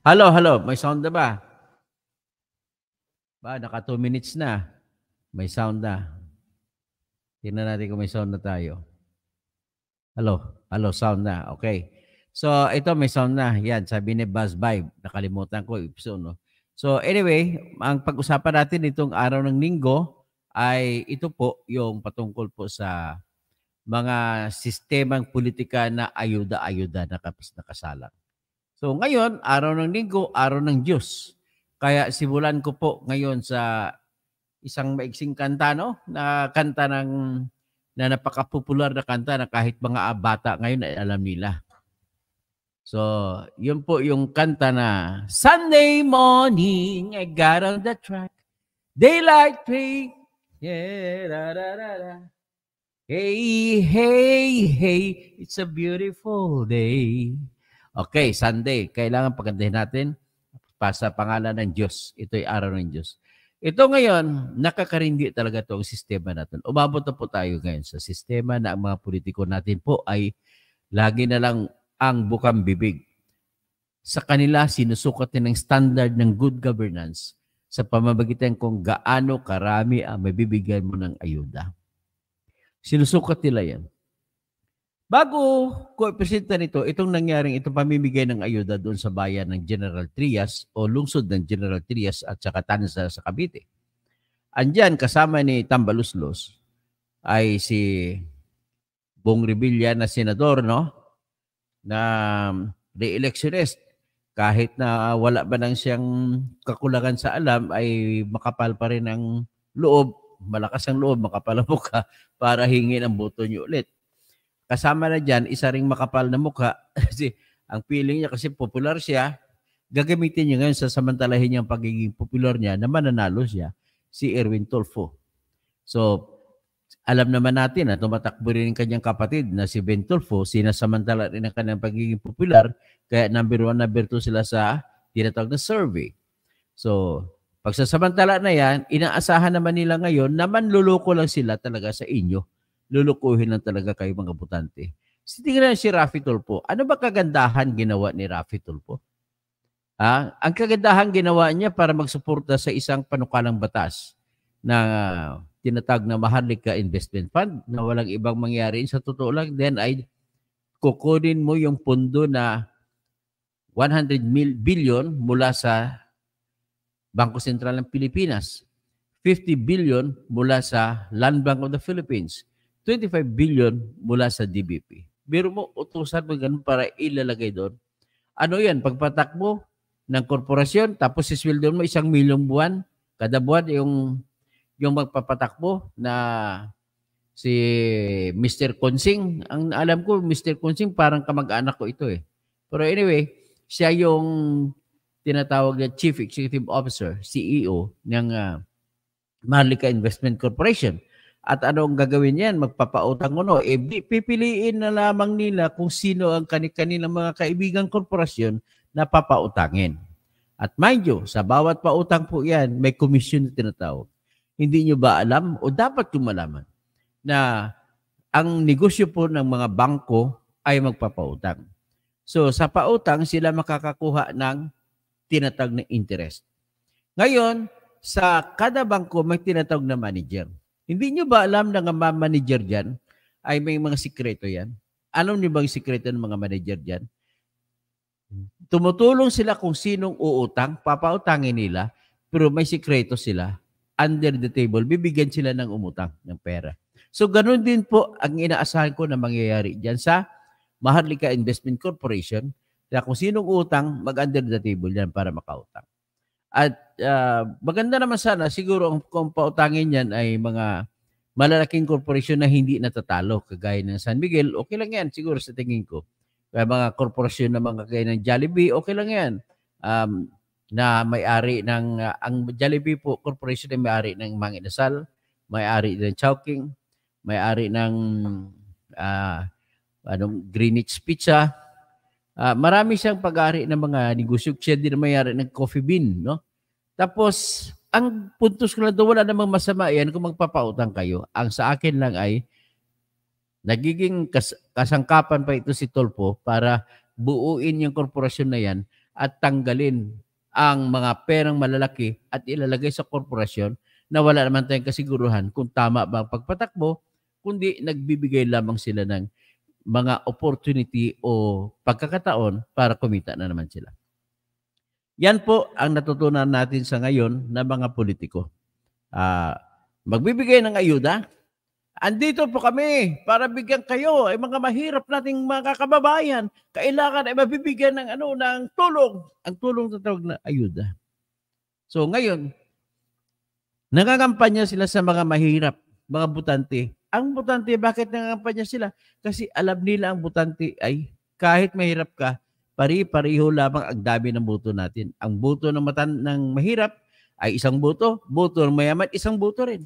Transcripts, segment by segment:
Hello, hello. May sound na ba? Ba, naka 2 minutes na. May sound na. Tingnan natin kung may sound na tayo. Hello, hello, sound na. Okay. So, ito may sound na. Yan, sabi ni Buzz Vibe. Nakalimutan ko episode, no? So, anyway, ang pag-usapan natin itong araw ng linggo ay ito po yung patungkol po sa mga sistemang politika na ayuda-ayuda na nakasalang. So ngayon, araw ng linggo, araw ng Diyos. Kaya simulan ko po ngayon sa isang maiksing kanta no na kanta ng na napakapopular na kanta na kahit mga bata ngayon ay alam nila. So, yun po yung kanta na Sunday morning I got on the track. Daylight break. Yeah, da, da, da, da. Hey, hey, hey, it's a beautiful day. Okay, Sunday. Kailangan pagandahin natin pa sa pangalan ng Diyos. Ito ay araw ng Diyos. Ito ngayon, nakakarindi talaga ito ang sistema natin. Umabot na po tayo ngayon sa sistema na ang mga politiko natin po ay lagi na lang ang bukang bibig. Sa kanila, sinusukatin ang standard ng good governance sa pamamagitan kung gaano karami ang mabibigyan mo ng ayuda. Sinusukat nila yan. Bago ko presenta nito, itong nangyaring itong pamimigay ng ayuda doon sa bayan ng General Trias o lungsod ng General Trias at sa Tanza sa Cavite. Andiyan kasama ni Tambaluslos ay si Bong Revilla na senador no na re-electionist kahit na wala ba nang siyang kakulangan sa alam ay makapal pa rin ang loob, malakas ang loob, makapal ang ka para hingin ang boto niyo ulit. Kasama na dyan, isa ring makapal na mukha. kasi ang feeling niya kasi popular siya, gagamitin niya ngayon sa samantalahin niyang pagiging popular niya na mananalo siya si Erwin Tolfo. So, alam naman natin na tumatakbo rin ang kanyang kapatid na si Ben Tolfo, sinasamantala rin ang kanyang pagiging popular, kaya number one, number two sila sa tinatawag na survey. So, pagsasamantala na yan, inaasahan naman nila ngayon na manluloko lang sila talaga sa inyo lulukuhin lang talaga kayo mga butante. Tingnan si Rafi Tulpo. Ano ba kagandahan ginawa ni Rafi Tulpo? Ha? Ang kagandahan ginawa niya para magsuporta sa isang panukalang batas na tinatag na Maharlika Investment Fund na walang ibang mangyari. Sa totoo lang, then ay kukunin mo yung pondo na 100 mil billion mula sa Bangko Sentral ng Pilipinas, 50 billion mula sa Land Bank of the Philippines, 25 billion mula sa DBP. Biro mo, utusan mo ganun para ilalagay doon. Ano yan? Pagpatak mo ng korporasyon, tapos iswildo mo isang milyong buwan, kada buwan yung, yung magpapatak mo na si Mr. Consing. Ang alam ko, Mr. Consing parang kamag-anak ko ito eh. Pero anyway, siya yung tinatawag na Chief Executive Officer, CEO ng uh, Marlica Investment Corporation. At anong gagawin yan? Magpapautang o no? E, eh, pipiliin na lamang nila kung sino ang kanilang mga kaibigan korporasyon na papautangin. At mind you, sa bawat pautang po yan, may commission na tinatawag. Hindi nyo ba alam o dapat kong malaman na ang negosyo po ng mga bangko ay magpapautang. So sa pautang, sila makakakuha ng tinatag na interest. Ngayon, sa kada bangko may tinatawag na manager. Hindi nyo ba alam na nga mga manager dyan ay may mga sikreto yan? Alam nyo ba sikreto ng mga manager dyan? Tumutulong sila kung sinong uutang, papautangin nila, pero may sikreto sila. Under the table, bibigyan sila ng umutang ng pera. So ganun din po ang inaasahan ko na mangyayari dyan sa Maharlika Investment Corporation na kung sinong utang, mag-under the table yan para makautang. At uh, maganda naman sana siguro ang kung pautangin niyan ay mga malalaking korporasyon na hindi natatalo kagaya ng San Miguel, okay lang yan siguro sa tingin ko. Kaya mga korporasyon na mga kagaya ng Jollibee, okay lang yan. Um, na may-ari ng uh, ang Jollibee po corporation ay may-ari ng Mang Inasal, may-ari ng Chowking, may-ari ng uh, anong Greenwich Pizza, Uh, marami siyang pag-ari ng mga negosyo. Siya din mayari ng coffee bean. No? Tapos, ang puntos ko lang doon, wala namang masama yan kung magpapautang kayo. Ang sa akin lang ay, nagiging kas- kasangkapan pa ito si Tolpo para buuin yung korporasyon na yan at tanggalin ang mga perang malalaki at ilalagay sa korporasyon na wala naman tayong kasiguruhan kung tama ba ang pagpatakbo, kundi nagbibigay lamang sila ng mga opportunity o pagkakataon para kumita na naman sila. Yan po ang natutunan natin sa ngayon ng mga politiko. Uh, magbibigay ng ayuda. Andito po kami para bigyan kayo ay mga mahirap nating mga kababayan. Kailangan ay mabibigyan ng ano ng tulong, ang tulong na tawag na ayuda. So ngayon, nangangampanya sila sa mga mahirap, mga butante ang butante, bakit nangampanya sila? Kasi alam nila ang butante ay kahit mahirap ka, pari-pariho lamang ang dami ng boto natin. Ang boto ng, matan ng mahirap ay isang boto, boto ng mayaman, isang boto rin.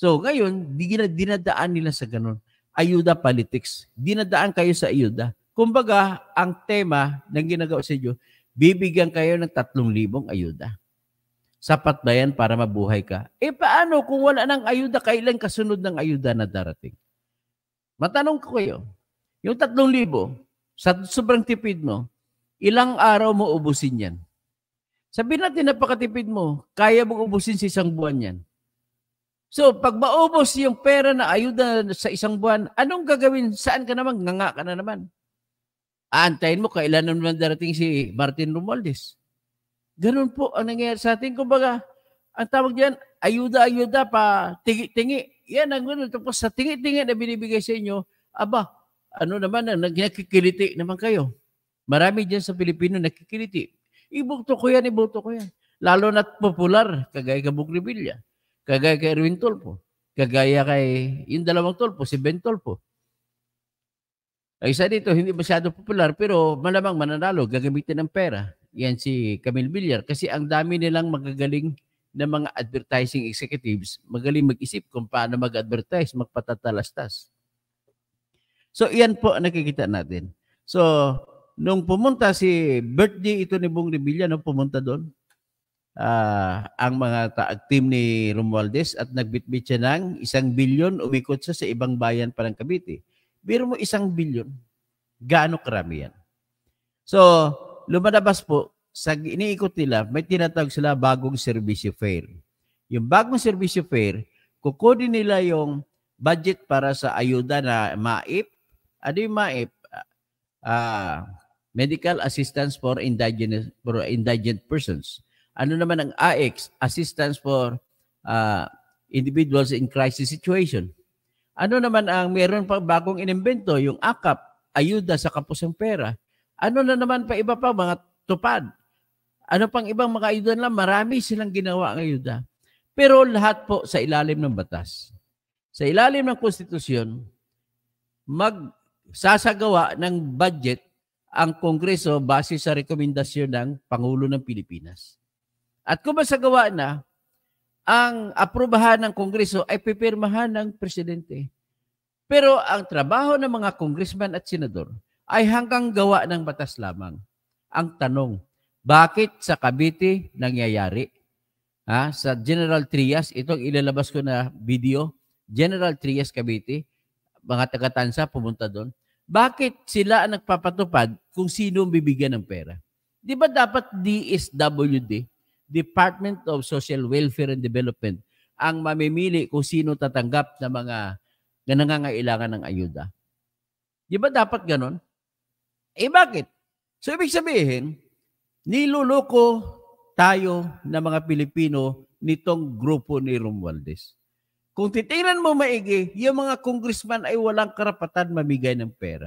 So ngayon, di dinadaan nila sa ganun. Ayuda politics. Dinadaan kayo sa ayuda. Kumbaga, ang tema ng ginagawa sa inyo, bibigyan kayo ng 3,000 ayuda. Sapat ba yan para mabuhay ka? Eh paano kung wala nang ayuda, kailan kasunod ng ayuda na darating? Matanong ko kayo, yung tatlong libo, sa sobrang tipid mo, ilang araw mo ubusin yan? Sabihin natin, napakatipid mo, kaya mo ubusin sa isang buwan yan. So, pag maubos yung pera na ayuda sa isang buwan, anong gagawin? Saan ka naman? Nganga ka na naman. Aantayin mo, kailan naman darating si Martin Romualdez. Ganun po ang nangyayari sa atin. Kumbaga, ang tawag diyan, ayuda-ayuda pa, tingi-tingi. Yan ang ganun. Tapos sa tingi-tingi na binibigay sa inyo, aba, ano naman, nagkikiliti naman kayo. Marami diyan sa Pilipino nagkikiliti. Ibukto ko yan, ibukto ko yan. Lalo na't popular, kagaya ka Bugribilla, kagaya kay Erwin Tolpo, kagaya kay yung dalawang Tolpo, si Ben Tolpo. Ay isa dito, hindi masyado popular, pero malamang mananalo, gagamitin ng pera yan si Camille Villar. Kasi ang dami nilang magagaling na mga advertising executives, magaling mag-isip kung paano mag-advertise, magpatatalastas. So, iyan po ang nakikita natin. So, nung pumunta si birthday ito ni Bong Revilla, nung pumunta doon, uh, ang mga taag-team ni Romualdez at nagbitbit siya ng isang bilyon, umikot sa sa ibang bayan pa ng Cavite. Biro mo isang bilyon, gaano karami yan? So, lumabas po, sa iniikot nila, may tinatawag sila bagong service fair. Yung bagong service fair, kukunin nila yung budget para sa ayuda na MAIP. Ano yung MAIP? Uh, Medical Assistance for Indigenous for Indigent Persons. Ano naman ang AX? Assistance for uh, Individuals in Crisis Situation. Ano naman ang meron pa bagong inimbento? Yung AKAP, ayuda sa kapusang pera. Ano na naman pa iba pa, mga tupad. Ano pang ibang mga ayuda lang, marami silang ginawa ang ayuda. Ah. Pero lahat po sa ilalim ng batas. Sa ilalim ng konstitusyon, magsasagawa ng budget ang Kongreso base sa rekomendasyon ng Pangulo ng Pilipinas. At kung masagawa na, ang aprubahan ng Kongreso ay pipirmahan ng Presidente. Pero ang trabaho ng mga congressman at senador ay hanggang gawa ng batas lamang. Ang tanong, bakit sa Cavite nangyayari? Ha? Sa General Trias, itong ilalabas ko na video, General Trias Cavite, mga taga-tansa pumunta doon. Bakit sila ang nagpapatupad kung sino ang bibigyan ng pera? Di ba dapat DSWD, Department of Social Welfare and Development, ang mamimili kung sino tatanggap ng mga na nangangailangan ng ayuda? Di ba dapat ganon? Eh bakit? So ibig sabihin, niluloko tayo na mga Pilipino nitong grupo ni Romualdez. Kung titingnan mo maigi, yung mga congressman ay walang karapatan mamigay ng pera.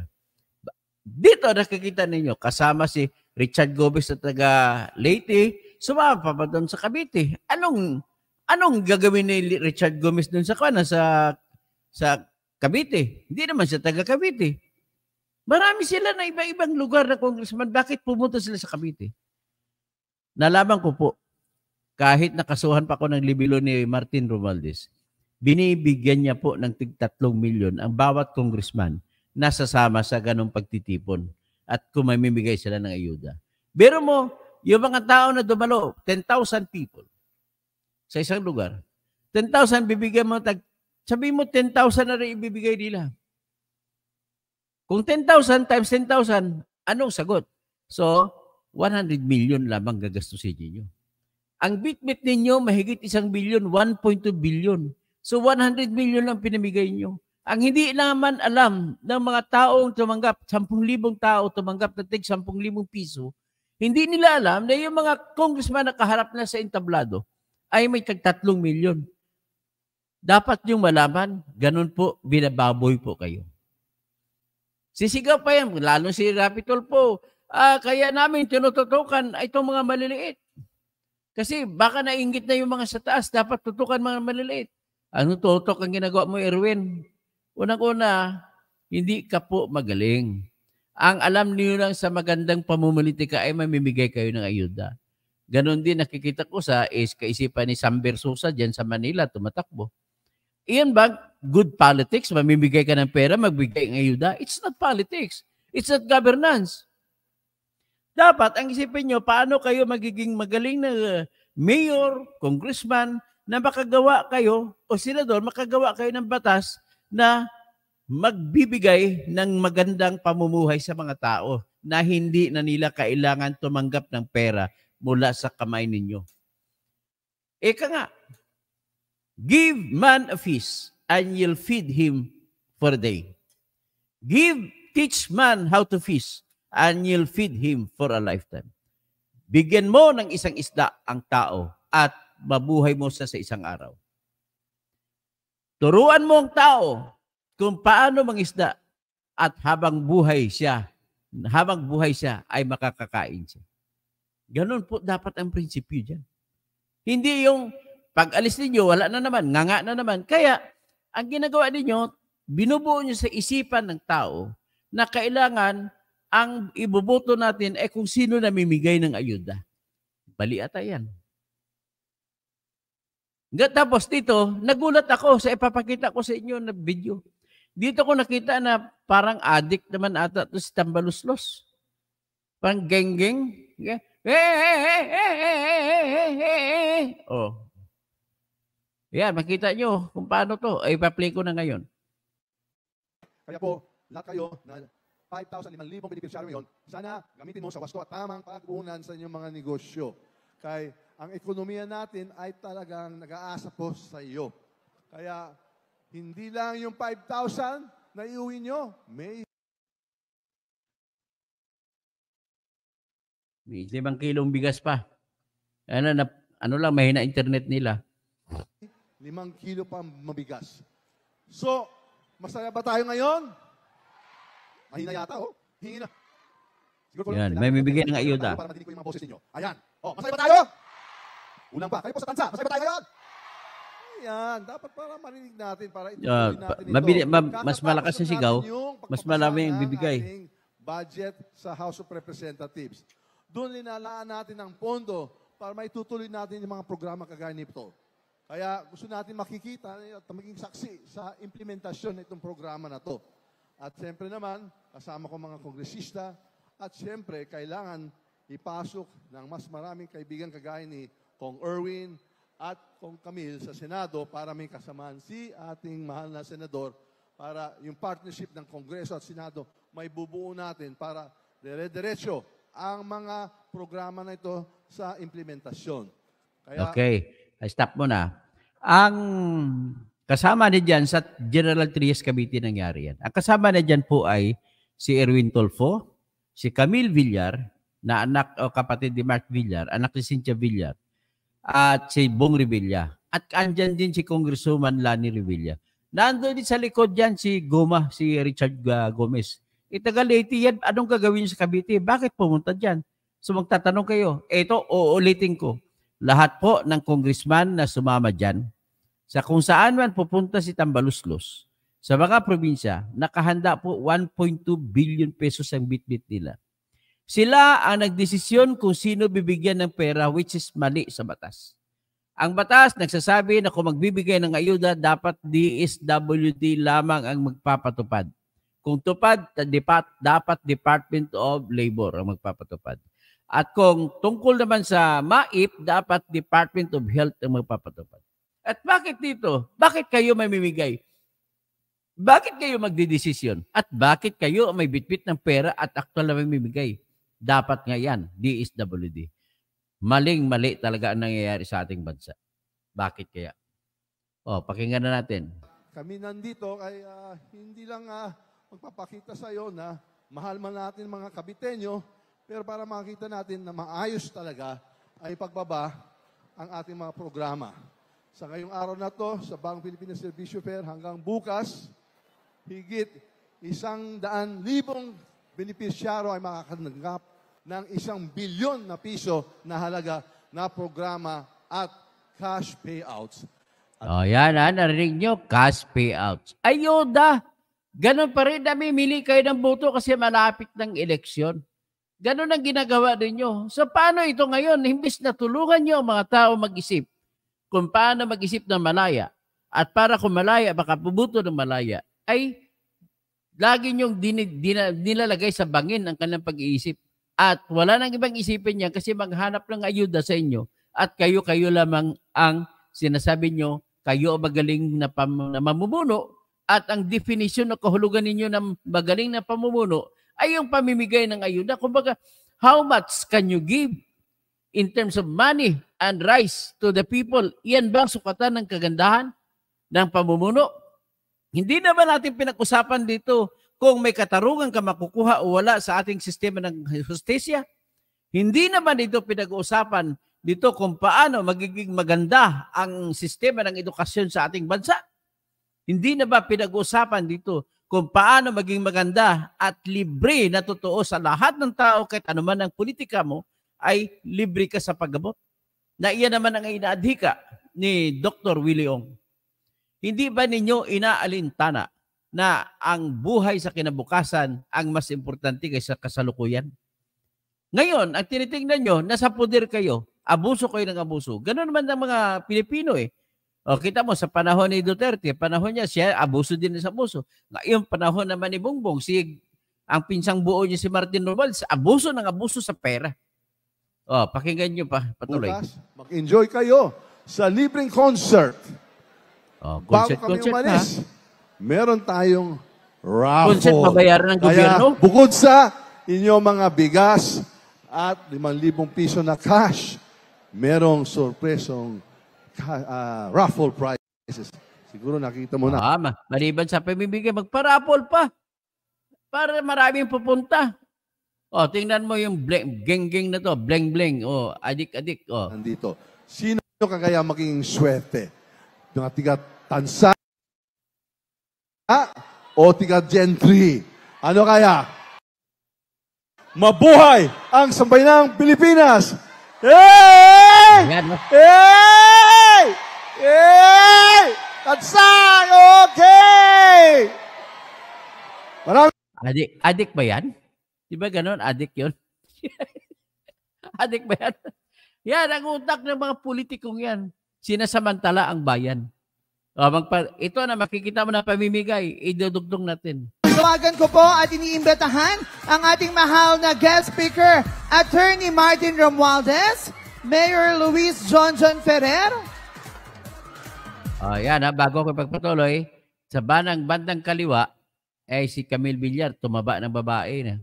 Dito nakikita ninyo, kasama si Richard Gomez na taga Leyte, sumama pa doon sa Cavite? Anong anong gagawin ni Richard Gomez doon sa kana sa sa Cavite? Hindi naman siya taga Cavite. Marami sila na iba-ibang lugar na congressman. Bakit pumunta sila sa Cavite? Nalaman ko po, kahit nakasuhan pa ako ng libelo ni Martin Romualdez, binibigyan niya po ng tig 3 milyon ang bawat congressman na sasama sa ganong pagtitipon at kumamimigay sila ng ayuda. Pero mo, yung mga tao na dumalo, 10,000 people sa isang lugar, 10,000 bibigyan mo, tag, sabi mo 10,000 na rin ibibigay nila. Kung 10,000 times 10,000, anong sagot? So, 100 million lamang gagastusin ninyo. Ang bitbit ninyo, mahigit isang billion, 1.2 billion. So, 100 million lang pinamigay nyo. Ang hindi naman alam ng mga taong tumanggap, 10,000 tao tumanggap na tig 10,000 piso, hindi nila alam na yung mga congressman na kaharap na sa entablado ay may tagtatlong milyon. Dapat yung malaman, ganun po, binababoy po kayo. Sisigaw pa yan, lalo si Rapitol po. Ah, kaya namin tinututukan itong mga maliliit. Kasi baka nainggit na yung mga sa taas, dapat tutukan mga maliliit. Ano tutok ang ginagawa mo, Erwin? Unang-una, hindi ka po magaling. Ang alam niyo lang sa magandang pamumulitika ay mamimigay kayo ng ayuda. Ganon din nakikita ko sa is kaisipan ni Samber Sosa dyan sa Manila, tumatakbo. Iyan ba, good politics, mamimigay ka ng pera, magbigay ng ayuda. It's not politics. It's not governance. Dapat, ang isipin nyo, paano kayo magiging magaling na uh, mayor, congressman, na makagawa kayo o senador, makagawa kayo ng batas na magbibigay ng magandang pamumuhay sa mga tao na hindi na nila kailangan tumanggap ng pera mula sa kamay ninyo. Eka nga, give man a feast and you'll feed him for a day. Give, teach man how to fish, and you'll feed him for a lifetime. Bigyan mo ng isang isda ang tao at mabuhay mo siya sa isang araw. Turuan mo ang tao kung paano mangisda at habang buhay siya, habang buhay siya ay makakakain siya. Ganun po dapat ang prinsipyo dyan. Hindi yung pag alis ninyo, wala na naman, nganga na naman. Kaya ang ginagawa ninyo, binubuo nyo sa isipan ng tao na kailangan ang iboboto natin ay kung sino namimigay ng ayuda. Bali ata yan. Tapos dito, nagulat ako sa ipapakita ko sa inyo na video. Dito ko nakita na parang addict naman ata ito si Tambaluslos. Parang geng-geng. Eh, eh, eh, eh, eh, eh, eh, eh. Oh, yan, makita nyo kung paano to. Eh, ay, pa ko na ngayon. Kaya po, lahat kayo na 5,000, 5,000 beneficiaryo ngayon, sana gamitin mo sa wasto at tamang pag sa inyong mga negosyo. Kay ang ekonomiya natin ay talagang nag-aasa po sa iyo. Kaya hindi lang yung 5,000 na iuwi nyo, may may limang kilong bigas pa. Ano, na, ano lang, mahina internet nila. Limang kilo pa mabigas. So, masaya ba tayo ngayon? Mahina yata, oh. Hingin Siguro Yan, may bibigyan ng ayuda. Para madinig ko yung mga boses ninyo. Ayan. Oh, masaya ba tayo? Ulang pa. Kayo po sa tansa. Masaya ba tayo ngayon? Ayan. Dapat para marinig natin. Para uh, natin mabili, ma mas malakas yung sigaw, mas malami yung bibigay. budget sa House of Representatives. Doon linalaan natin ang pondo para maitutuloy natin yung mga programa kagaya nito. Kaya gusto natin makikita eh, at maging saksi sa implementasyon nitong programa na to. At siyempre naman, kasama ko mga kongresista at siyempre kailangan ipasok ng mas maraming kaibigan kagaya ni Kong Erwin at Kong Camille sa Senado para may kasamaan si ating mahal na senador para yung partnership ng Kongreso at Senado may bubuo natin para dire-diretso ang mga programa na ito sa implementasyon. Kaya, okay. Stop mo na. Ang kasama na dyan sa General Trias Cavite nangyari yan. Ang kasama na dyan po ay si Erwin Tolfo, si Camille Villar, na anak o kapatid ni Mark Villar, anak ni Cynthia Villar, at si Bong Revilla. At andyan din si Congresswoman Lani Revilla. Nandoon din sa likod yan si Goma, si Richard uh, Gomez. Itaga eh, Leyte eh, yan, anong gagawin sa Cavite? Bakit pumunta dyan? So magtatanong kayo, eto, uulitin ko lahat po ng congressman na sumama dyan sa kung saan man pupunta si Tambaluslos sa mga probinsya, nakahanda po 1.2 billion pesos ang bitbit nila. Sila ang nagdesisyon kung sino bibigyan ng pera which is mali sa batas. Ang batas nagsasabi na kung magbibigay ng ayuda, dapat DSWD lamang ang magpapatupad. Kung tupad, dapat Department of Labor ang magpapatupad. At kung tungkol naman sa MAIP, dapat Department of Health ang magpapatupad. At bakit dito? Bakit kayo may mamimigay? Bakit kayo magdidesisyon? At bakit kayo may bitbit ng pera at aktual na may mamimigay? Dapat nga yan, DSWD. Maling-mali talaga ang nangyayari sa ating bansa. Bakit kaya? O, oh, pakinggan na natin. Kami nandito ay uh, hindi lang uh, magpapakita sa iyo na mahal man natin mga kabitenyo, pero para makita natin na maayos talaga ay pagbaba ang ating mga programa. Sa ngayong araw na to, sa Bang Pilipinas Servisyo Fair hanggang bukas, higit isang daan libong benepisyaro ay makakanagap ng isang bilyon na piso na halaga na programa at cash payouts. O oh, yan ha, narinig nyo, cash payouts. Ayoda! Ganun pa rin, namimili kayo ng boto kasi malapit ng eleksyon. Ganun ang ginagawa ninyo. So paano ito ngayon? Imbis na tulungan nyo ang mga tao mag-isip kung paano mag-isip ng malaya at para kung malaya, baka pubuto ng malaya, ay lagi nyong din, din, nilalagay sa bangin ang kanilang pag-iisip. At wala nang ibang isipin niya kasi maghanap ng ayuda sa inyo at kayo-kayo lamang ang sinasabi nyo, kayo magaling na, pam, na mamumuno at ang definition o kahulugan ninyo ng magaling na pamumuno ay ang pamimigay ng ayuda. Kumbaga, how much can you give in terms of money and rice to the people? Iyan ba ang sukatan ng kagandahan ng pamumuno? Hindi na ba natin pinag-usapan dito kung may katarungan ka makukuha o wala sa ating sistema ng justisya. Hindi naman dito pinag-uusapan dito kung paano magiging maganda ang sistema ng edukasyon sa ating bansa. Hindi na ba pinag-uusapan dito kung paano maging maganda at libre na totoo sa lahat ng tao kahit anuman ang politika mo ay libre ka sa pagabot. Na iyan naman ang inaadhika ni Dr. Willie Ong. Hindi ba ninyo inaalintana na ang buhay sa kinabukasan ang mas importante kaysa kasalukuyan? Ngayon, ang tinitingnan nyo, nasa poder kayo, abuso kayo ng abuso. Ganun naman ang mga Pilipino eh. O kita mo, sa panahon ni Duterte, panahon niya, siya abuso din sa abuso. Ngayon, panahon naman ni Bongbong, si, ang pinsang buo niya si Martin Romualdez, abuso ng abuso sa pera. O, pakinggan niyo pa, patuloy. Bukas, mag-enjoy kayo sa libreng concert. O, concert, Bago kami concert, umalis, ha? meron tayong raffle. Concert mabayaran ng gobyerno? Kaya, bukod sa inyong mga bigas at 5,000 piso na cash, merong sorpresong uh, raffle prizes. Siguro nakita mo na. Ah, maliban sa pamimigay, magpa-raffle pa. Para maraming pupunta. Oh, tingnan mo yung bling, geng geng na to, bling bling. Oh, adik adik. Oh. Nandito. Sino ka kaya maging swerte? Yung tiga Tansa o tiga Gentry? Ano kaya? Mabuhay ang ng Pilipinas! Hey! Hey! เอ้ยกัน sa okay. Marami. Adik, adik ba yan? Di ba ganun? Adik yun? adik ba yan? Yan ang utak ng mga politikong yan. Sinasamantala ang bayan. O, magpa- ito na makikita mo na pamimigay, idudugtong natin. Tawagan ko po at iniimbitahan ang ating mahal na guest speaker, Attorney Martin Romualdez, Mayor Luis John John Ferrer, o, oh, yan ha. Bago ako pagpatuloy, sa banang bandang kaliwa, ay eh, si Camille Villar, tumaba ng babae na. Eh.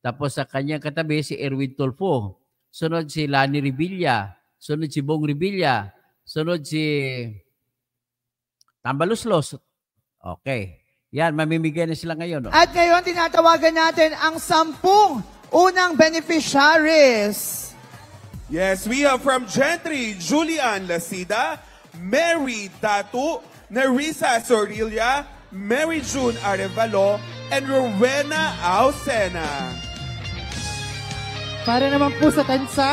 Tapos sa kanyang katabi, si Erwin Tolfo. Sunod si Lani Revilla. Sunod si Bong Revilla. Sunod si Tambaluslos. Okay. Yan, mamimigay na sila ngayon. No? Oh. At ngayon, tinatawagan natin ang sampung unang beneficiaries. Yes, we have from Gentry, Julian Lasida, Mary Datu, Nerissa Sorilia, Mary June Arevalo, and Rowena Ausena. Para naman po sa tansa,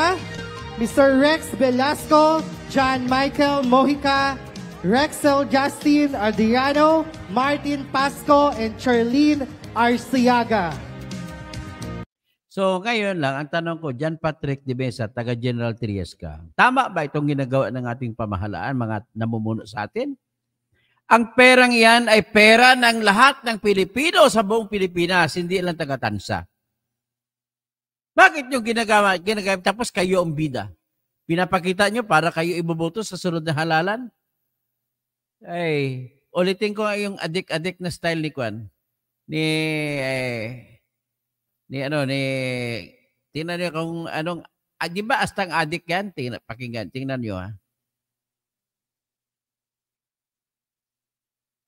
Mr. Rex Velasco, John Michael Mojica, Rexel Justin Adriano, Martin Pasco, and Charlene Arciaga. So ngayon lang, ang tanong ko, John Patrick de Mesa, taga General Trias ka. Tama ba itong ginagawa ng ating pamahalaan, mga namumuno sa atin? Ang perang yan ay pera ng lahat ng Pilipino sa buong Pilipinas, hindi lang taga Tansa. Bakit nyo ginagawa, ginagawa tapos kayo ang bida? Pinapakita nyo para kayo iboboto sa sunod na halalan? Ay, ulitin ko yung adik-adik na style ni Kwan. Ni, eh, ni ano ni tingnan niyo kung anong ah, di ba astang adik yan tingnan pakinggan tingnan niyo ha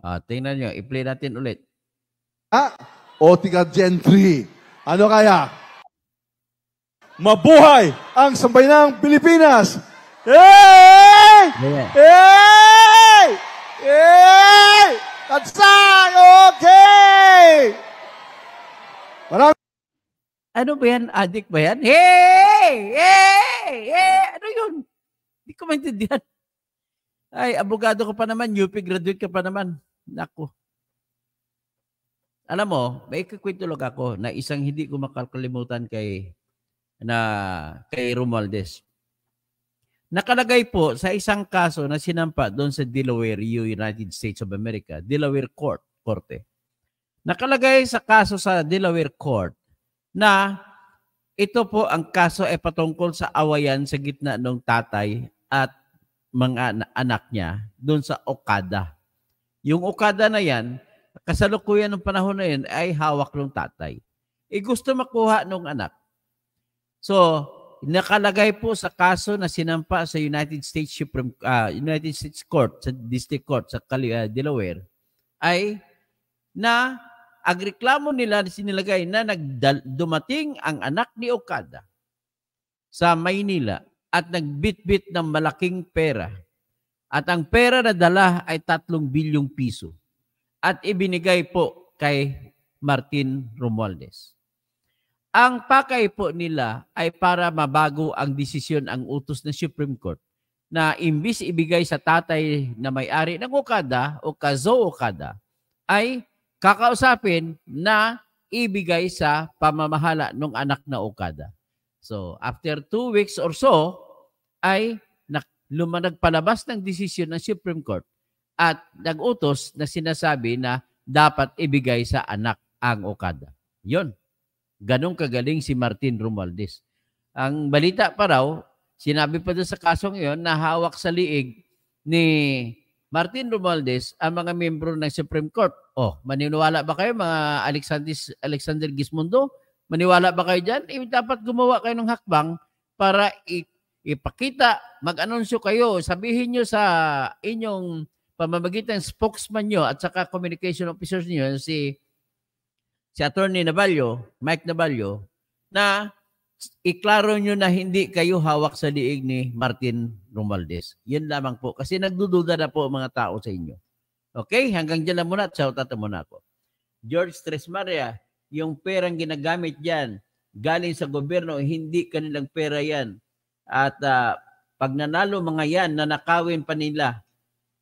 ah. ah tingnan niyo i-play natin ulit ah o tiga gentry ano kaya mabuhay ang sambayanang Pilipinas hey! yeah. Hey! Ano ba yan? Adik ba yan? Hey! Hey! Hey! Ano yun? Hindi ko maintindihan. Ay, abogado ko pa naman. UP graduate ka pa naman. Naku. Alam mo, may kakwintulog ako na isang hindi ko makakalimutan kay na kay Romualdez. Nakalagay po sa isang kaso na sinampa doon sa Delaware, United States of America, Delaware Court, Korte. Nakalagay sa kaso sa Delaware Court na ito po ang kaso ay patungkol sa awayan sa gitna ng tatay at mga anak niya doon sa Okada. Yung Okada na yan, kasalukuyan ng panahon na yan ay hawak ng tatay. E gusto makuha ng anak. So, nakalagay po sa kaso na sinampa sa United States Supreme uh, United States Court sa District Court sa ah, Delaware ay na ang reklamo nila sinilagay na nagdal- dumating ang anak ni Okada sa Maynila at nagbitbit ng malaking pera. At ang pera na dala ay 3 bilyong piso at ibinigay po kay Martin Romualdez. Ang pakay po nila ay para mabago ang desisyon ang utos ng Supreme Court na imbis ibigay sa tatay na may-ari ng Okada o Kazo Okada ay kakausapin na ibigay sa pamamahala ng anak na Okada. So, after two weeks or so, ay lumanag palabas ng desisyon ng Supreme Court at nagutos na sinasabi na dapat ibigay sa anak ang Okada. Yun. Ganong kagaling si Martin Romualdez. Ang balita pa raw, sinabi pa doon sa kasong yon na hawak sa liig ni Martin Romualdez ang mga miyembro ng Supreme Court. Oh, maniniwala ba kayo mga Alexander, Alexander Gismundo? Maniwala ba kayo dyan? Eh, dapat gumawa kayo ng hakbang para ipakita, mag-anunsyo kayo, sabihin nyo sa inyong pamamagitan spokesman nyo at saka communication officers niyo si si Attorney Navalio, Mike Navalio, na iklaro nyo na hindi kayo hawak sa liig ni Martin Romualdez. Yan lamang po. Kasi nagdududa na po mga tao sa inyo. Okay? Hanggang dyan na muna at shout out muna ako. George Tres Maria, yung perang ginagamit dyan, galing sa gobyerno, hindi kanilang pera yan. At uh, ah, pag nanalo mga yan, nanakawin pa nila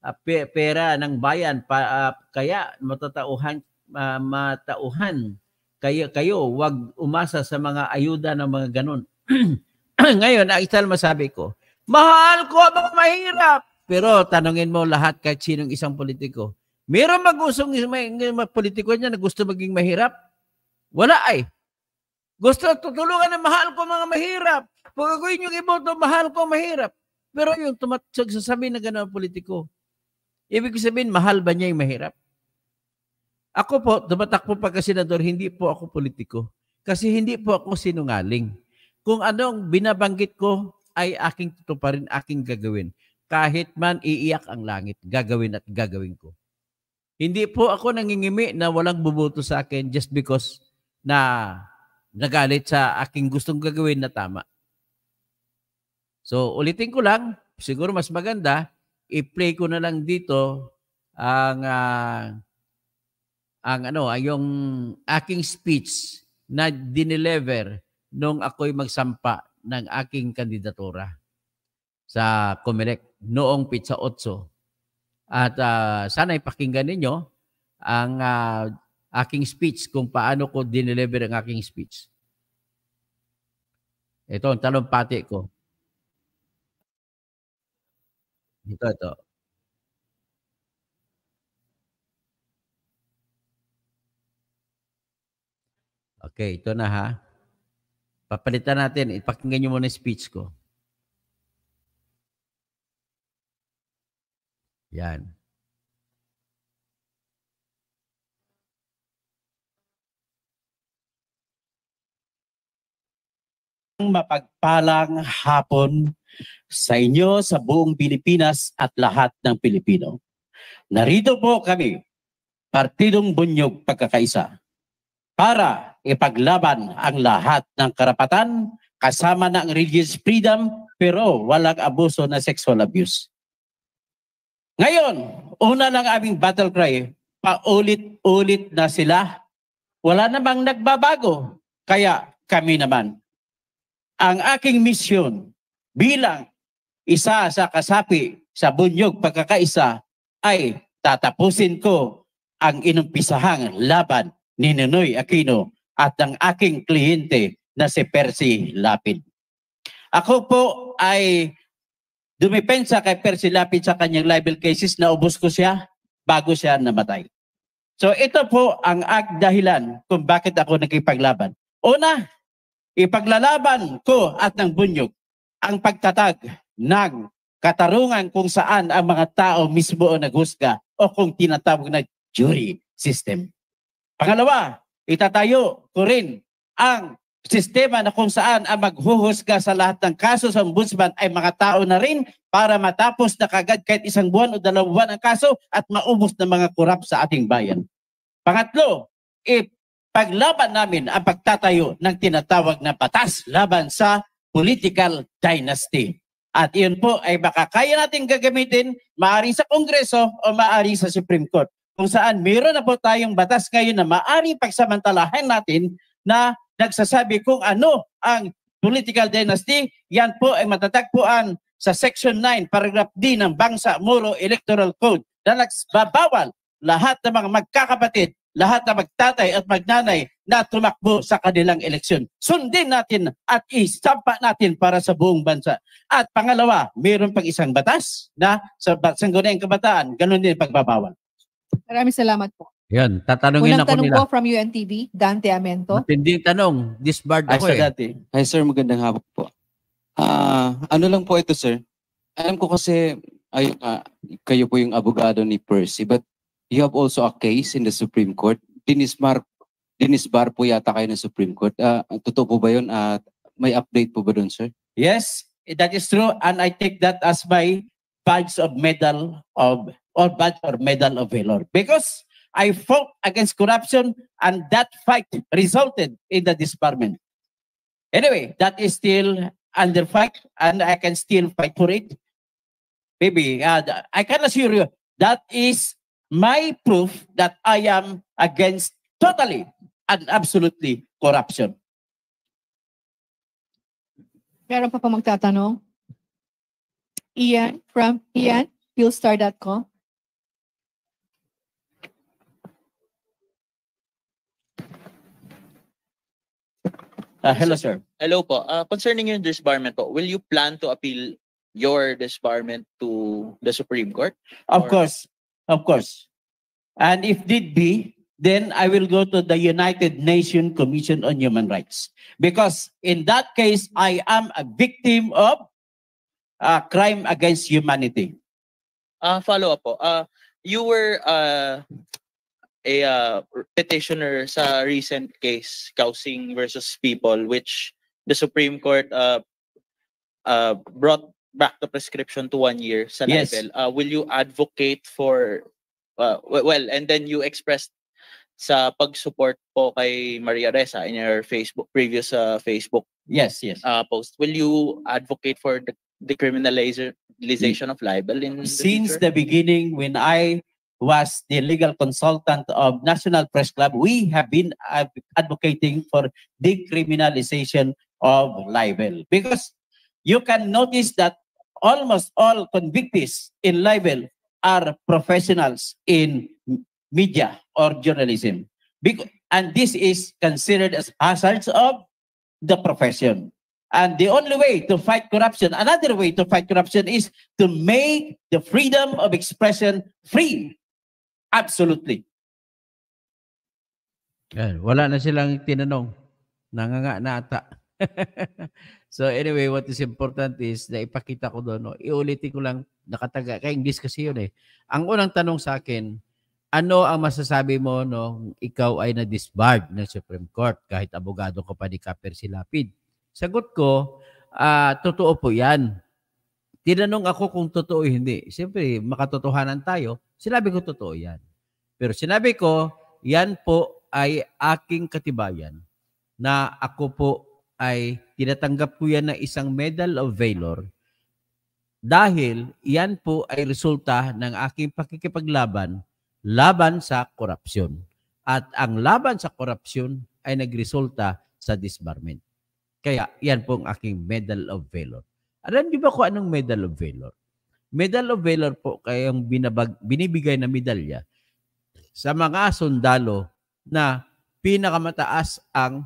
uh, pera ng bayan. Pa, uh, kaya matatauhan, uh, matauhan kayo, kayo wag umasa sa mga ayuda ng mga ganun. Ngayon, ang isang masabi ko, mahal ko ang mahirap. Pero tanungin mo lahat kahit sinong isang politiko. Meron mag-usong may, may politiko niya na gusto maging mahirap? Wala ay. Gusto tutulungan ng mahal ko mga mahirap. Pag ako inyong iboto, mahal ko mahirap. Pero yung tumatsag sasabihin na gano'n politiko, ibig sabihin, mahal ba niya yung mahirap? Ako po, dumatak po pagka senador, hindi po ako politiko. Kasi hindi po ako sinungaling. Kung anong binabanggit ko ay aking tutuparin, aking gagawin. Kahit man iiyak ang langit, gagawin at gagawin ko. Hindi po ako nangingimi na walang buboto sa akin just because na nagalit sa aking gustong gagawin na tama. So ulitin ko lang, siguro mas maganda, i-play ko na lang dito ang uh, ang ano, ah, yung aking speech na dinelever nung ako'y magsampa ng aking kandidatura sa Comelec noong Pizza 8. At uh, sana ipakinggan ninyo ang uh, aking speech kung paano ko dinelever ang aking speech. Ito ang talong pati ko. Ito, ito. Okay, ito na ha. Papalitan natin. Ipakinggan nyo muna yung speech ko. Yan. Mapagpalang hapon sa inyo, sa buong Pilipinas at lahat ng Pilipino. Narito po kami, Partidong Bunyog Pagkakaisa para ipaglaban ang lahat ng karapatan kasama na ang religious freedom pero walang abuso na sexual abuse. Ngayon, una lang aming battle cry, paulit-ulit na sila. Wala namang nagbabago. Kaya kami naman. Ang aking misyon bilang isa sa kasapi sa bunyog pagkakaisa ay tatapusin ko ang inumpisahang laban ni Ninoy Aquino at ang aking kliyente na si Percy Lapid. Ako po ay dumipensa kay Percy Lapid sa kanyang libel cases na ubos ko siya bago siya namatay. So ito po ang dahilan kung bakit ako nakipaglaban. Una, ipaglalaban ko at ng bunyog ang pagtatag ng katarungan kung saan ang mga tao mismo ang naghusga o kung tinatawag na jury system. Pangalawa, itatayo ko rin ang sistema na kung saan ang maghuhusga sa lahat ng kaso sa ombudsman ay mga tao na rin para matapos na kagad kahit isang buwan o dalawang buwan ang kaso at maubos ng mga korap sa ating bayan. Pangatlo, ipaglaban namin ang pagtatayo ng tinatawag na batas laban sa political dynasty. At iyon po ay baka kaya natin gagamitin maaaring sa Kongreso o maaaring sa Supreme Court kung saan meron na po tayong batas ngayon na maaaring pagsamantalahan natin na nagsasabi kung ano ang political dynasty, yan po ay matatagpuan sa Section 9, Paragraph D ng Bangsa Muro Electoral Code na nagbabawal lahat ng mga magkakapatid, lahat ng magtatay at magnanay na tumakbo sa kanilang eleksyon. Sundin natin at isampa natin para sa buong bansa. At pangalawa, mayroon pang isang batas na sa Sanggunayang Kabataan, ganun din pagbabawal. Maraming salamat po. Yan, tatanungin Unang ako tanong nila. po from UNTV, Dante Amento. Matinding tanong, disbarred Ay, ako sir, eh. dati. Hi sir, magandang hapon po. Ah, ano lang po ito sir? Alam ko kasi ay, ah, kayo po yung abogado ni Percy but you have also a case in the Supreme Court. Dennis Mark Dennis Bar po yata kayo ng Supreme Court. Ah, totoo po ba yun? At ah, may update po ba doon sir? Yes, that is true and I take that as my badge of medal of or badge or medal of valor because I fought against corruption and that fight resulted in the disbarment. Anyway, that is still under fight and I can still fight for it. Maybe uh, I can assure you that is my proof that I am against totally and absolutely corruption. Meron pa pa magtatanong? Ian from ianfieldstore.com. Uh, hello, sir. Hello po. Uh, concerning yung disbarment po, will you plan to appeal your disbarment to the Supreme Court? Of Or- course. Of course. And if did be, then I will go to the United Nations Commission on Human Rights. Because in that case, I am a victim of uh, crime against humanity. Uh, ah, follow up po. Uh, you were uh, a uh, petitioner sa recent case Kausing versus People which the Supreme Court uh, uh, brought back the prescription to one year sa yes. level uh, will you advocate for uh, well and then you expressed sa pag-support po kay Maria Reza in your Facebook previous uh, Facebook yes yes uh, post will you advocate for the, criminalization of libel in since the beginning when I was the legal consultant of National Press Club, we have been advocating for decriminalization of libel. Because you can notice that almost all convictees in libel are professionals in media or journalism. And this is considered as hazards of the profession. And the only way to fight corruption, another way to fight corruption is to make the freedom of expression free Absolutely. Eh, wala na silang tinanong. Nanganga na ata. so anyway, what is important is na ipakita ko doon. No? Iulitin ko lang, nakataga. kay English kasi yun eh. Ang unang tanong sa akin, ano ang masasabi mo nung no, ikaw ay na-disbarred ng Supreme Court kahit abogado ko pa ni Kaper si Lapid? Sagot ko, uh, totoo po yan. Tinanong ako kung totoo hindi. Siyempre, makatotohanan tayo. Sinabi ko totoo yan. Pero sinabi ko, yan po ay aking katibayan na ako po ay tinatanggap ko yan na isang Medal of Valor dahil yan po ay resulta ng aking pakikipaglaban laban sa korupsyon. At ang laban sa korupsyon ay nagresulta sa disbarment. Kaya yan po ang aking Medal of Valor. Alam niyo ba kung anong Medal of Valor? Medal of Valor po kayang binabag, binibigay na medalya sa mga sundalo na pinakamataas ang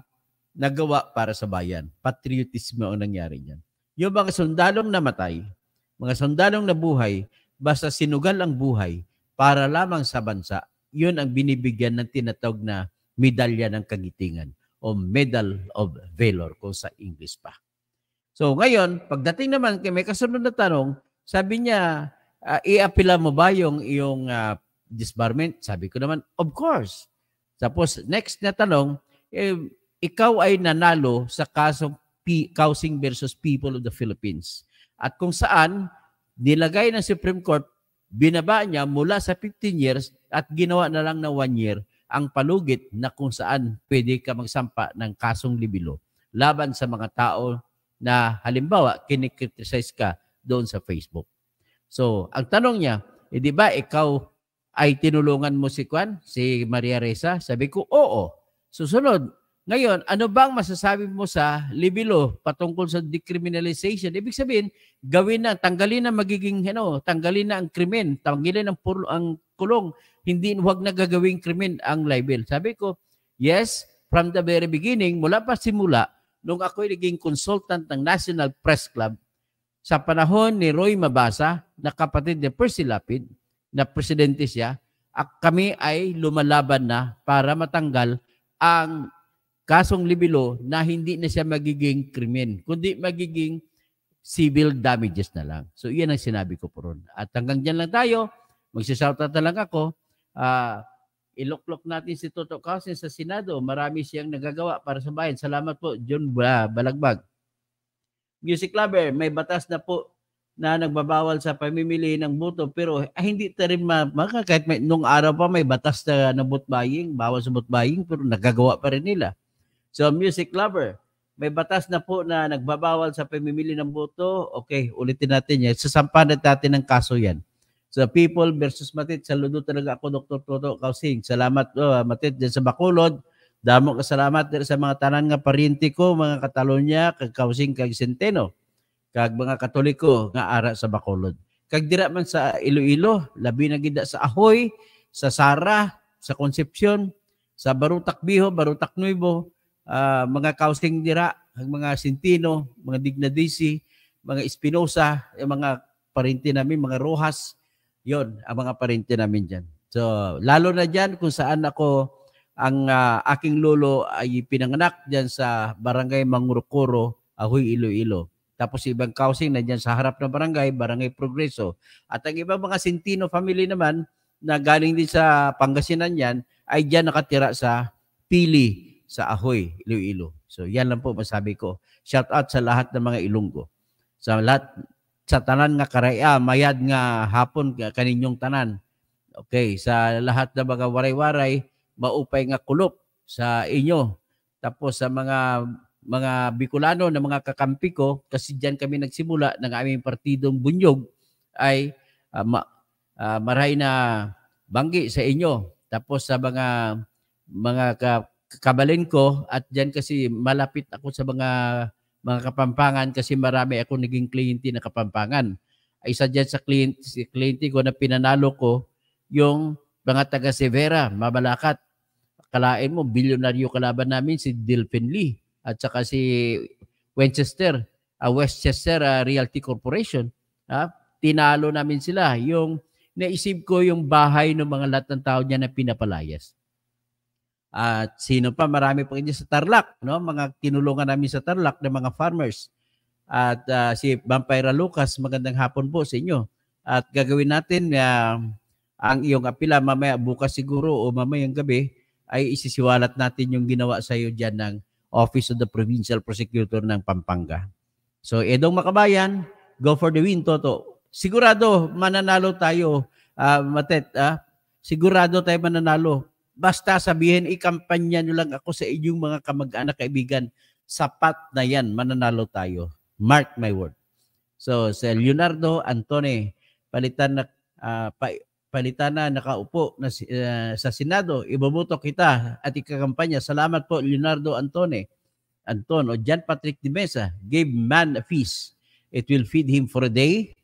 nagawa para sa bayan. Patriotismo ang nangyari niyan. Yung mga sundalong namatay, mga sundalong nabuhay, basta sinugal ang buhay para lamang sa bansa, yun ang binibigyan ng tinatawag na medalya ng kagitingan o Medal of Valor kung sa English pa. So ngayon, pagdating naman kay may kasunod na tanong, sabi niya, uh, ah, iapila mo ba yung iyong uh, ah, disbarment? Sabi ko naman, of course. Tapos next na tanong, eh, ikaw ay nanalo sa kasong P- Housing versus People of the Philippines. At kung saan, nilagay ng Supreme Court, binaba niya mula sa 15 years at ginawa na lang na 1 year ang palugit na kung saan pwede ka magsampa ng kasong libilo laban sa mga tao na halimbawa kinikritisize ka doon sa Facebook. So, ang tanong niya, eh, di ba ikaw ay tinulungan mo si Kwan, si Maria Reza? Sabi ko, oo. Susunod, ngayon, ano bang masasabi mo sa libilo patungkol sa decriminalization? Ibig sabihin, gawin na, tanggalin na magiging, ano, tanggalin na ang krimen, tanggalin ang, pur- ang kulong, hindi, huwag na gagawing krimen ang libel. Sabi ko, yes, from the very beginning, mula pa simula, nung ako naging consultant ng National Press Club, sa panahon ni Roy Mabasa, na kapatid ni Percy Lapid, na presidente siya, kami ay lumalaban na para matanggal ang kasong libilo na hindi na siya magiging krimen, kundi magiging civil damages na lang. So, iyan ang sinabi ko po ron. At hanggang dyan lang tayo. Magsisoutout na lang ako. Uh, ah, iloklok natin si Toto Kausin sa Senado. Marami siyang nagagawa para sa bayan. Salamat po, John Balagbag music lover, may batas na po na nagbabawal sa pamimili ng buto pero ah, hindi ta rin ma, maka, kahit may, nung araw pa may batas na, na boot buying, bawal sa boot buying pero nagagawa pa rin nila. So music lover, may batas na po na nagbabawal sa pamimili ng boto. Okay, ulitin natin yan. Sasampahan natin ng kaso yan. So people versus Matit, saludo talaga ako Dr. Toto Kausing. Salamat uh, Matit dyan sa Bacolod. Damo kasalamat diri sa mga tanan nga parinti ko, mga Katalonya, kag Kausing, kag Senteno, kag mga Katoliko nga ara sa Bacolod. Kag dira man sa Iloilo, labi na gid sa Ahoy, sa Sara, sa Concepcion, sa Barutak Biho, Barutak Nuevo, uh, ah, mga Kausing dira, ang mga Sentino, mga Dignadisi, mga Espinosa, yung mga parinti namin, mga Rojas, yon ang mga parinti namin diyan. So, lalo na diyan kung saan ako ang uh, aking lolo ay pinanganak diyan sa barangay Mangrukuro, Ahoy, Iloilo. Tapos ibang housing na diyan sa harap ng barangay, Barangay Progreso. At ang ibang mga Sintino family naman na galing din sa Pangasinan yan, ay diyan nakatira sa Pili, sa Ahoy, Iloilo. So yan lang po masabi ko. Shout out sa lahat ng mga Ilonggo. Sa lahat, sa tanan nga karaya, mayad nga hapon kaninyong tanan. Okay, sa lahat ng mga waray-waray, maupay nga kulop sa inyo. Tapos sa mga mga Bicolano na mga kakampi ko, kasi diyan kami nagsimula ng aming partidong bunyog, ay uh, ma, uh, maray na banggi sa inyo. Tapos sa mga mga kabalin ko at diyan kasi malapit ako sa mga mga kapampangan kasi marami ako naging kliyente na kapampangan. Isa diyan sa kliyente, kliyente ko na pinanalo ko yung mga taga Severa, Mabalakat. Kalain mo, bilyonaryo kalaban namin si Dilpin Lee at saka si Winchester, uh, Westchester uh, Realty Corporation. Ha? tinalo namin sila. Yung naisip ko yung bahay ng mga lahat ng tao niya na pinapalayas. At sino pa, marami pa kanya sa Tarlac, no? mga tinulungan namin sa Tarlac ng mga farmers. At uh, si Vampira Lucas, magandang hapon po sa inyo. At gagawin natin uh, ang iyong apila mamaya bukas siguro o mamayang gabi ay isisiwalat natin yung ginawa sa iyo diyan ng Office of the Provincial Prosecutor ng Pampanga. So, edong makabayan, go for the win, Toto. Sigurado, mananalo tayo, uh, Matet. Uh, sigurado tayo mananalo. Basta sabihin, ikampanya nyo lang ako sa inyong mga kamag-anak, kaibigan. Sapat na yan, mananalo tayo. Mark my word. So, si Leonardo Antone, palitan na uh, pa, palitan na nakaupo na, uh, sa Senado, iboboto kita at ikakampanya. Salamat po Leonardo Antone, Anton o John Patrick de Mesa. gave man a feast. It will feed him for a day.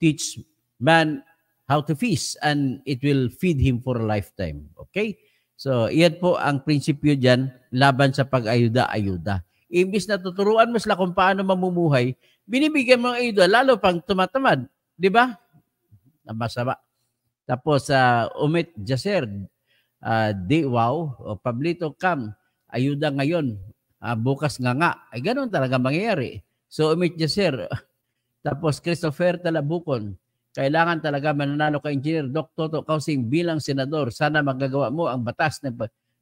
Teach man how to feast and it will feed him for a lifetime. Okay? So, iyan po ang prinsipyo dyan laban sa pag-ayuda-ayuda. Imbis na tuturuan mo sila kung paano mamumuhay, binibigyan mo ng ayuda, lalo pang tumatamad. Di ba? Masama. Tapos uh, Umit Jaser, uh, ah, Diwaw, o Pablito Cam, ayuda ngayon, uh, bukas nga nga. Ay ganun talaga mangyayari. So Umit Jaser, tapos Christopher Talabukon, kailangan talaga mananalo ka engineer Doc Toto Kausing bilang senador. Sana magagawa mo ang batas na,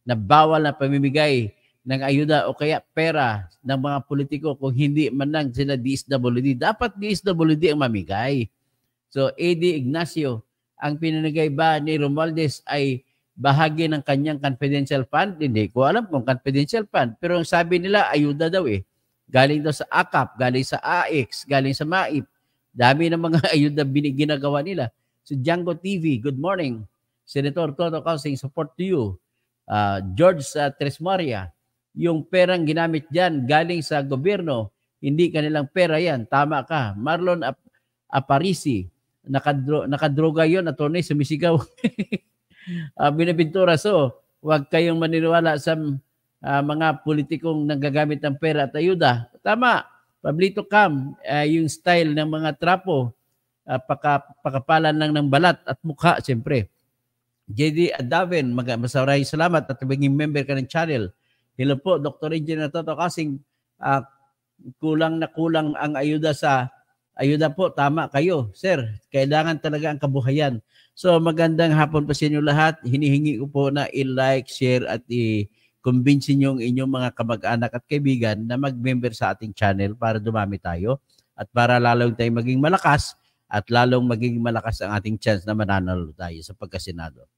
na bawal na pamimigay ng ayuda o kaya pera ng mga politiko kung hindi man lang sila DSWD. Dapat DSWD ang mamigay. So, AD Ignacio, ang pinanagay ba ni Romualdez ay bahagi ng kanyang confidential fund? Hindi ko alam kung confidential fund. Pero ang sabi nila, ayuda daw eh. Galing daw sa AKAP, galing sa AX, galing sa MAIP. Dami ng mga ayuda ginagawa nila. So Django TV, good morning. Senator Toto Causing, support to you. Uh, George uh, ah, Tresmaria, yung perang ginamit dyan galing sa gobyerno, hindi kanilang pera yan. Tama ka. Marlon Ap- Aparisi, nakadro, nakadroga yon attorney, sumisigaw. uh, ah, binabintura. So, huwag kayong maniniwala sa uh, mga politikong nanggagamit ng pera at ayuda. Tama, Pablito Cam, uh, yung style ng mga trapo, uh, paka, pakapalan lang ng balat at mukha, siyempre. JD Adavin, mag- masaray salamat at maging member ka ng channel. Hello po, Dr. Engineer Toto Kasing, uh, kulang na kulang ang ayuda sa Ayun na po, tama kayo, sir. Kailangan talaga ang kabuhayan. So magandang hapon po sa inyo lahat. Hinihingi ko po na i-like, share at i-convince niyo ang inyong mga kamag-anak at kaibigan na mag-member sa ating channel para dumami tayo at para lalong tayong maging malakas at lalong maging malakas ang ating chance na mananalo tayo sa pagkasinado.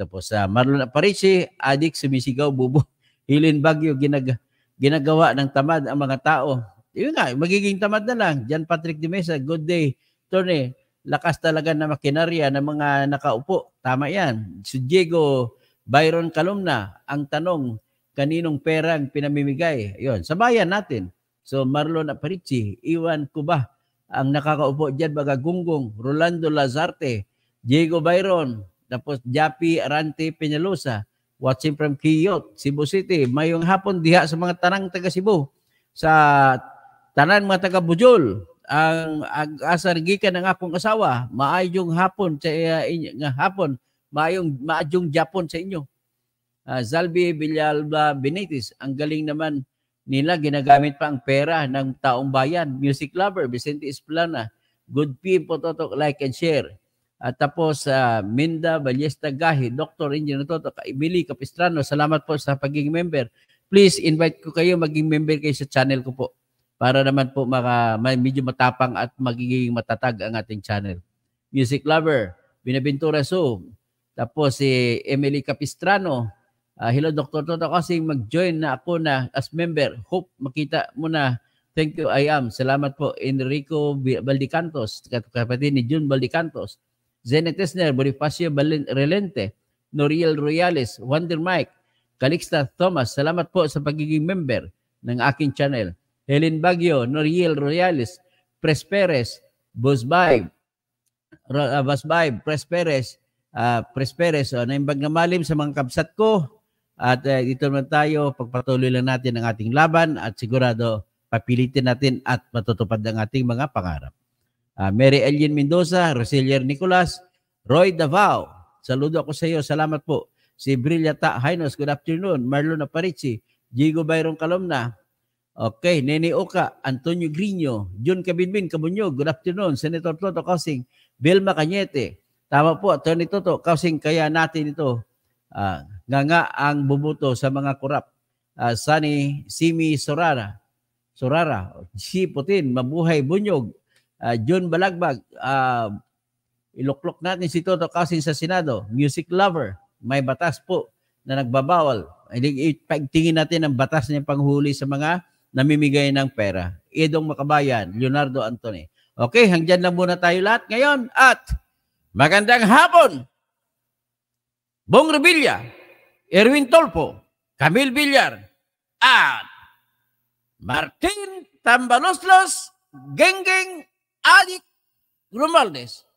Tapos sa uh, Marlon Aparici, adik sumisigaw, bubo, hilin bagyo, ginag ginagawa ng tamad ang mga tao yun na, magiging tamad na lang. Jan Patrick de Mesa, good day. Tony, lakas talaga na makinarya ng mga nakaupo. Tama yan. Si Diego Byron Calumna, ang tanong, kaninong pera ang pinamimigay? Yun, sabayan natin. So Marlon Aparici, Iwan Cuba, ang nakakaupo dyan, Gunggong, Rolando Lazarte, Diego Byron, tapos Japi Arante Peñalosa, watching from Kiyot, Cebu City. Mayong hapon diha sa mga tanang taga Cebu sa tanan mga taga Bujol, ang agsargikan ng akong asawa, maayong hapon sa uh, inyo, nga hapon, maayong maayong Japon sa inyo. Uh, Zalbi Villalba Benitez ang galing naman nila ginagamit pa ang pera ng taong bayan. Music lover, Vicente Esplana, good people, totok, like and share. At tapos uh, Minda Ballesta Gahi, Dr. Engineer Toto, Ibili Capistrano, salamat po sa pagiging member. Please invite ko kayo maging member kayo sa channel ko po para naman po maka, may medyo matapang at magiging matatag ang ating channel. Music Lover, Binaventura So, tapos si Emily Capistrano, uh, hello Dr. Toto kasi mag-join na ako na as member. Hope makita mo na. Thank you, I am. Salamat po Enrico Baldicantos, kapatid ni June Baldicantos, Zenet Tesner, Bonifacio Relente, Noriel Royales, Wonder Mike, Calixta Thomas, salamat po sa pagiging member ng aking channel. Helen Baguio, Noriel Royales, Pres Perez, Bosbay, uh, Bosbay, Pres Perez, uh, Pres Perez, uh, oh, naimbag na malim sa mga kabsat ko. At uh, dito naman tayo, pagpatuloy lang natin ang ating laban at sigurado papilitin natin at matutupad ang ating mga pangarap. Uh, Mary Ellen Mendoza, Roselier Nicolas, Roy Davao, saludo ako sa iyo, salamat po. Si Brilla Ta Hinos, good afternoon. Marlon Aparici, Jigo Byron Calomna, Okay, Nene Oka, Antonio Grino, John Cabinbin, Cabunyo, good afternoon, Senator Toto Kausing, Belma Cañete. Tama po, Attorney Toto, Kausing, kaya natin ito. Uh, nga nga ang bubuto sa mga korap. Uh, ah, Sunny Simi Sorara, Sorara, si Putin, Mabuhay Bunyog, uh, ah, John Balagbag, uh, iluklok natin si Toto Kausing sa Senado, music lover, may batas po na nagbabawal. Tingin natin ang batas niya panghuli sa mga namimigay ng pera. Edong Makabayan, Leonardo Antone. Okay, hanggang lang muna tayo lahat ngayon at magandang hapon! Bong Revilla, Erwin Tolpo, Camille Villar, at Martin Tambaloslos Genggeng Adik Romaldes.